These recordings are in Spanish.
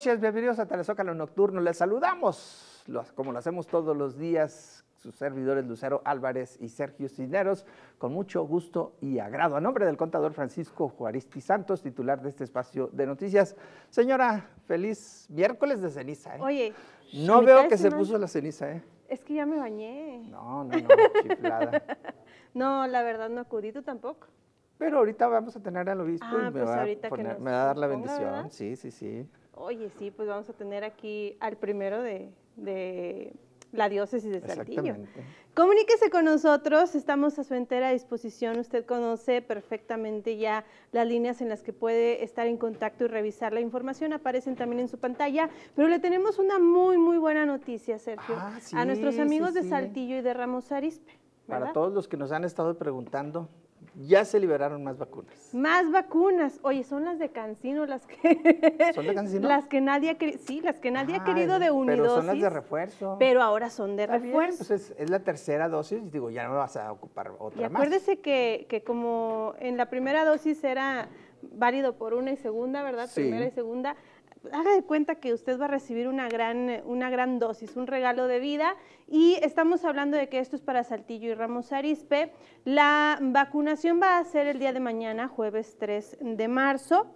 noches, bienvenidos a Telezócalo Nocturno. Les saludamos, como lo hacemos todos los días, sus servidores Lucero Álvarez y Sergio Cisneros, con mucho gusto y agrado. A nombre del contador Francisco Juaristi Santos, titular de este espacio de noticias. Señora, feliz miércoles de ceniza. ¿eh? Oye, no veo que se puso la ceniza, ¿eh? Es que ya me bañé. No, no, no, chiflada. no, la verdad no acudí, tú tampoco. Pero ahorita vamos a tener al obispo ah, y me, pues va me va a dar la bendición. Sí, sí, sí oye, sí, pues vamos a tener aquí al primero de, la diócesis de Saltillo. Comuníquese con nosotros, estamos a su entera disposición. Usted conoce perfectamente ya las líneas en las que puede estar en contacto y revisar la información, aparecen también en su pantalla, pero le tenemos una muy, muy buena noticia, Sergio, ah, a nuestros amigos de Saltillo y de Ramos Arispe. Para todos los que nos han estado preguntando, ya se liberaron más vacunas. Más vacunas. Oye, son las de Cancino las que. ¿Son de Cancino? Las que nadie ha querido. Sí, las que nadie ha ah, querido de unidosis. Pero son las de refuerzo. Pero ahora son de refuerzo. Pues es, la tercera dosis, y digo, ya no vas a ocupar otra y acuérdese Que, que como en la primera dosis era válido por una y segunda, ¿verdad? Primera y segunda haga de cuenta que usted va a recibir una gran, dosis, un regalo de vida y estamos hablando de que esto es para Saltillo y Ramos Arispe. La vacunación va a ser el día de mañana, jueves 3 de marzo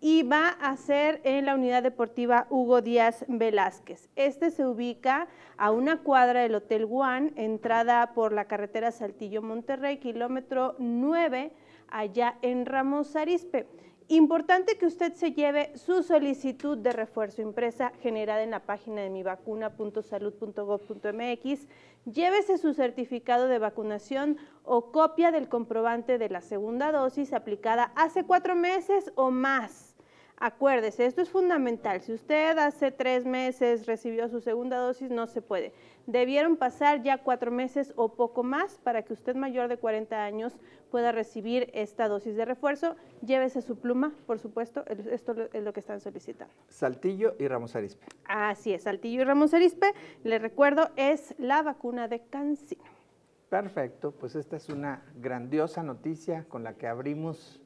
y va a ser en la unidad deportiva Hugo Díaz Velázquez. Este se ubica a una cuadra del Hotel Juan, entrada por la carretera Saltillo-Monterrey, kilómetro 9, allá en Ramos Arispe. Importante que usted se lleve su solicitud de refuerzo impresa generada en la página de mivacuna.salud.gov.mx. Llévese su certificado de vacunación o copia del comprobante de la segunda dosis aplicada hace cuatro meses o más Acuérdese, esto es fundamental. Si usted hace tres meses recibió su segunda dosis, no se puede. Debieron pasar ya cuatro meses o poco más para que usted mayor de 40 años pueda recibir esta dosis de refuerzo. Llévese su pluma, por supuesto, esto es lo que están solicitando. Saltillo y Ramos Arizpe. Así es, Saltillo y Ramos Arizpe. le recuerdo, es la vacuna de Cancino. Perfecto, pues esta es una grandiosa noticia con la que abrimos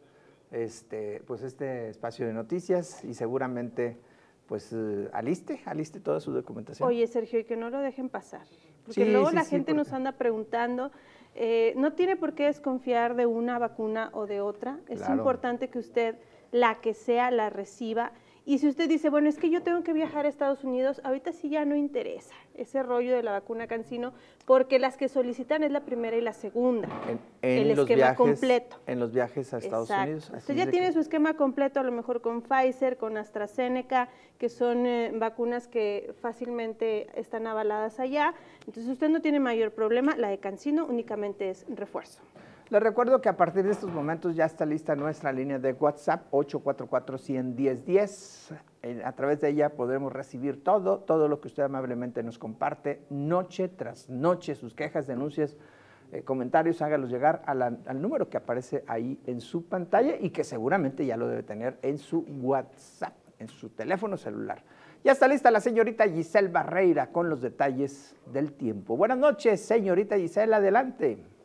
este, pues este espacio de noticias y seguramente pues eh, aliste, aliste toda su documentación. Oye, Sergio, y que no lo dejen pasar, porque luego la gente nos anda preguntando, eh, no tiene por qué desconfiar de una vacuna o de otra, es importante que usted, la que sea, la reciba y si usted dice, bueno, es que yo tengo que viajar a Estados Unidos, ahorita sí ya no interesa ese rollo de la vacuna Cancino, porque las que solicitan es la primera y la segunda, en, el esquema completo. En los viajes a Estados Unidos. usted ya tiene su esquema completo, a lo mejor con Pfizer, con AstraZeneca, que son eh, vacunas que fácilmente están avaladas allá. Entonces usted no tiene mayor problema, la de Cancino únicamente es refuerzo. Les recuerdo que a partir de estos momentos ya está lista nuestra línea de WhatsApp 844 A través de ella podremos recibir todo, todo lo que usted amablemente nos comparte noche tras noche, sus quejas, denuncias, eh, comentarios, hágalos llegar al número que aparece ahí en su pantalla y que seguramente ya lo debe tener en su WhatsApp, en su teléfono celular. Ya está lista la señorita Giselle Barreira con los detalles del tiempo. Buenas noches, señorita Giselle, adelante.